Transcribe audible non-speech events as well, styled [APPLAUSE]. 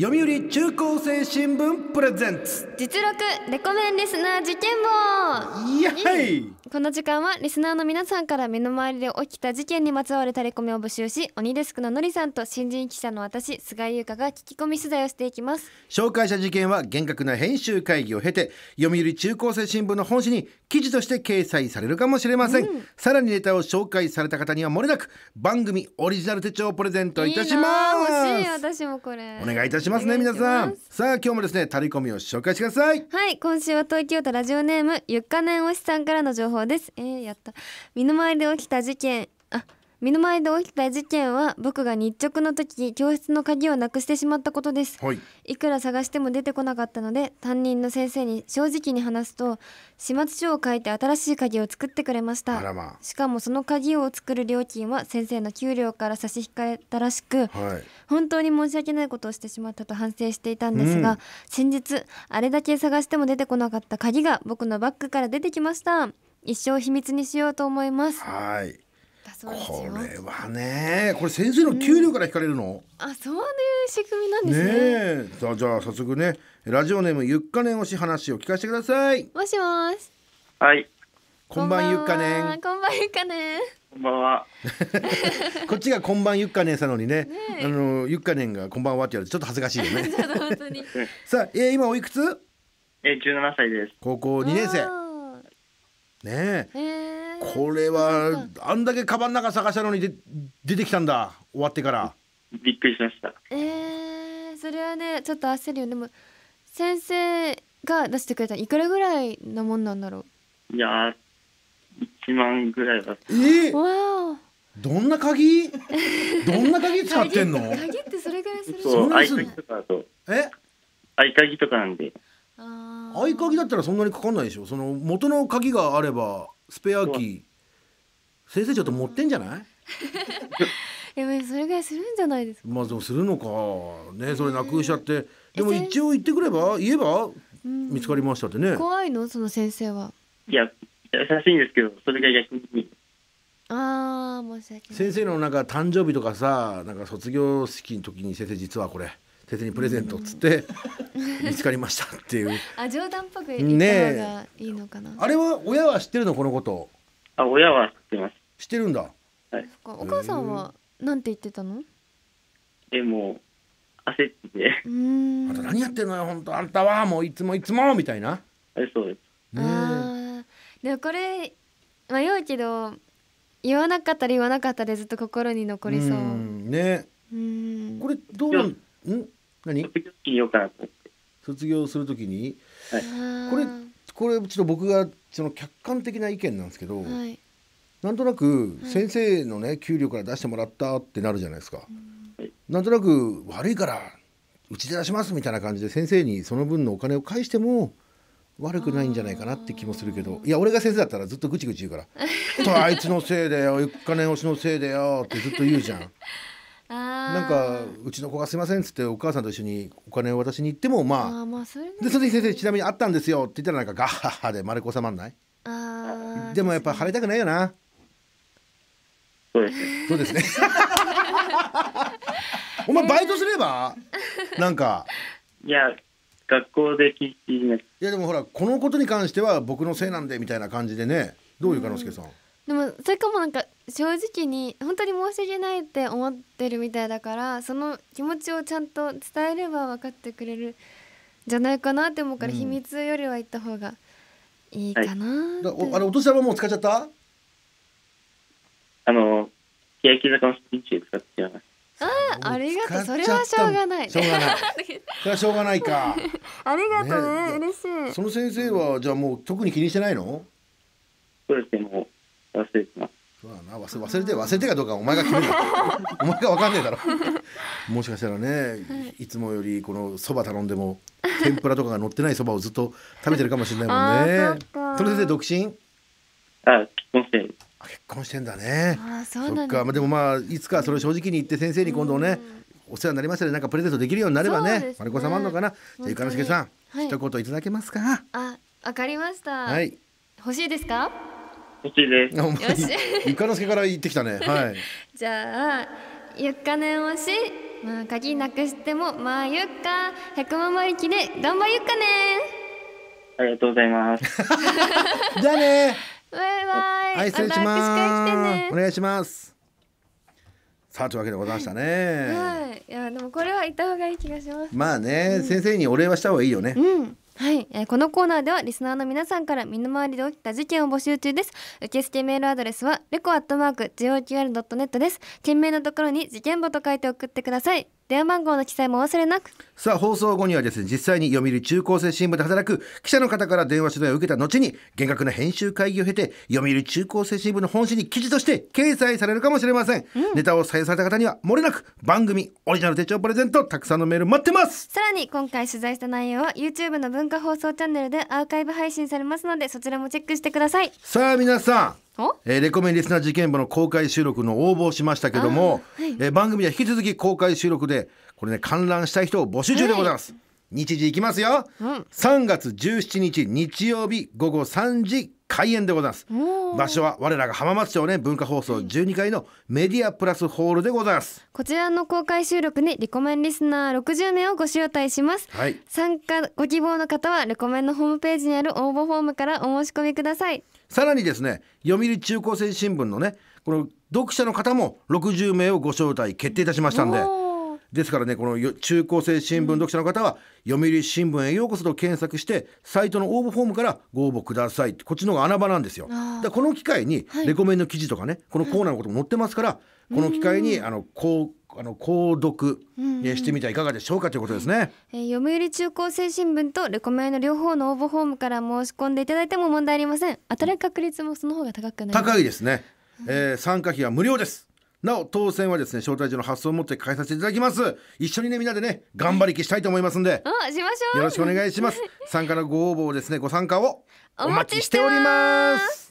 読売中高生新聞プレゼンツ実録レコメンリスナー事件簿この時間はリスナーの皆さんから目のりで起きた事件にまつわるタレコミを募集し鬼デスクののりさんと新人記者の私菅井優香が聞き込み取材をしていきます紹介した事件は厳格な編集会議を経て読売中高生新聞の本誌に記事として掲載されるかもしれません、うん、さらにネタを紹介された方にはもれなく番組オリジナル手帳をプレゼントいたしますいい私もこれお願いいたしますしますね皆さんさあ今日もですねタレコミを紹介してくださいはい今週は東京都ラジオネームゆっかねんおしさんからの情報ですえー、やった身の回りで起きた事件あ目の前で起きた事件は僕が日直の時教室の鍵をなくしてしまったことです、はい、いくら探しても出てこなかったので担任の先生に正直に話すと始末書を書いて新しい鍵を作ってくれました、まあ、しかもその鍵を作る料金は先生の給料から差し引かれたらしく、はい、本当に申し訳ないことをしてしまったと反省していたんですが、うん、先日あれだけ探しても出てこなかった鍵が僕のバッグから出てきました一生秘密にしようと思いますはいそうですこれはねこれ先生の給料から引かれるの、うん、あそういう仕組みなんですねねじゃあ早速ねラジオネームゆっかねんおし話を聞かせてくださいもしもしはいこんばんゆっかねんこんばんゆっかねんこんばんは [LAUGHS] こっちがこんばんゆっかねんさのにね、ね、あのゆっかねんがこんばんはって言われてちょっと恥ずかしいよね [LAUGHS] [LAUGHS] さあ、えー、今おいくつえー、七歳です高校二年生ねええーこれはあんだけカバンの中探したのにで出てきたんだ終わってからびっくりしましたえー、それはねちょっと焦るよでも先生が出してくれたいくらぐらいのもんなんだろういや1万ぐらいだえー、わおどんな鍵どんな鍵使ってんの [LAUGHS] 鍵ってそれぐらいするそう合鍵とかだとえ合鍵とかなんで合鍵だったらそんなにかかんないでしょその元の鍵があればスペアキー先生ちょっと持ってんじゃない [LAUGHS] いやそれぐらいするんじゃないですかまあでもするのかねそれなくしちゃってでも一応言ってくれば言えば見つかりましたってね怖いのその先生はいや優しいんですけどそれが逆にああ申し訳ない先生のなんか誕生日とかさなんか卒業式の時に先生実はこれ先生にプレゼントっつって、見つかりましたっていう [LAUGHS] あ冗談っぽく言った方がいいのかな、ね、あれは親は知ってるのこのことあ親は知ってます知ってるんだ、はい、お母さんはなんて言ってたのえもう焦っててあと何やってんのよ本当あんたはもういつもいつもみたいなあそうです、ね、あでもこれ迷うけど言わなかったら言わなかったでずっと心に残りそうねうこれどうなん何卒業ようかなと思って卒業するときに、はい、これこれちょっと僕がその客観的な意見なんですけど、はい、なんとなく先生のね、はい、給料から出してもらったってなるじゃないですか、はい、なんとなく悪いからうちで出しますみたいな感じで先生にその分のお金を返しても悪くないんじゃないかなって気もするけどいや俺が先生だったらずっとぐちぐち言うから「[LAUGHS] あいつのせいだよお金押しのせいだよ」ってずっと言うじゃん。なんかうちの子がすいませんっつってお母さんと一緒にお金を渡しに行ってもまあまあそれでその先生ちなみにあったんですよって言ったらなんかガッハッハで丸く収まんないあでもやっぱ払いたくないよなそうですねそうですねお前バイトすれば、えー、なんかいや学校で聞ていやでもほらこのことに関しては僕のせいなんでみたいな感じでねどういうかのすけさん、うんでもそれかもなんか正直に本当に申し訳ないって思ってるみたいだからその気持ちをちゃんと伝えれば分かってくれるじゃないかなって思うから、うん、秘密よりは言った方がいいかな、はい、あれお年玉もう使っちゃったあの日焼欅坂のスピーチ使ってますああ、ありがとう。それはしょうがない。しょうがない。[LAUGHS] それはしょうがないか。[LAUGHS] ありがとうね、ね嬉しい。その先生は、じゃあもう特に気にしてないのそうですね、もう忘れてます。そうだな忘れ忘れて忘れてかどうかお前が決める [LAUGHS] お前が分かんねえだろもしかしたらね、い、つもよりこのそば頼んでも天ぷらとかが乗ってないそばをずっと食べてるかもしれないもんねそれで独身あ結婚してる結婚してんだねあそうなんか、まあ、でもまあいつかそれ正直に言って先生に今度ね、お世話になりましたね、なんかプレゼントできるようになればねね丸子さんあんのかなじゃあゆかのさん、はい、一言いただけますかあわかりました、はい、欲しいですか好きです。お前よし。ゆかのすけから言ってきたね。[LAUGHS] はい。じゃあ、ゆかねん推し、まあ、鍵なくしても、まあ、ゆか、百万馬力で、頑張ゆかねありがとうございます。[LAUGHS] じゃあねバイバイ。はい、失礼します。ね、お願いします。さあというわけでございましたね。はい、いやでもこれはいた方がいい気がします。まあね、うん、先生にお礼はした方がいいよね。うん。はい、えー、このコーナーではリスナーの皆さんから身の回りで起きた事件を募集中です受付メールアドレスはレコアットマーク JOQR.net です件名のところに事件簿と書いて送ってください電話番号の記載も忘れなくさあ放送後にはですね実際に読売中高生新聞で働く記者の方から電話取材を受けた後に厳格な編集会議を経て読売中高生新聞の本誌に記事として掲載されるかもしれません、うん、ネタを採用された方にはもれなく番組オリジナル手帳プレゼントたくさんのメール待ってますさらに今回取材した内容は YouTube の文化放送チャンネルでアーカイブ配信されますのでそちらもチェックしてくださいさあ皆さんえー、レコメンリスナー事件簿の公開収録の応募をしましたけども、はい、えー、番組は引き続き公開収録でこれね観覧したい人を募集中でございます、はい、日時いきますよ、うん、3月17日日曜日午後3時開演でございます場所は我らが浜松町ね文化放送12階のメディアプラスホールでございます、こちらの公開収録にリコメンリスナー60名をご招待します、はい、参加ご希望の方はリコメンのホームページにある応募フォームからお申し込みくださいさらにですね読売中高生新聞のねこの読者の方も60名をご招待決定いたしましたんでですからねこの中高生新聞読者の方は「読売新聞へようこそ」と検索してサイトの応募フォームからご応募くださいこっちの方が穴場なんですよ。だこの機会にレコメンの記事とかね、はい、このコーナーのことも載ってますから、うん、この機会にあのこうあの購読、えしてみてはいかがでしょうかということですね、えー、読売中高生新聞とレコメンの両方の応募フォームから申し込んでいただいても問題ありません当たる確率もその方が高くなり高いですね、えー、参加費は無料ですなお、当選はですね、招待状の発送を持って返させていただきます。一緒にね、みんなでね、頑張りきしたいと思いますんで。お、しましょう。よろしくお願いします。参加のご応募をですね、ご参加をお待ちしております。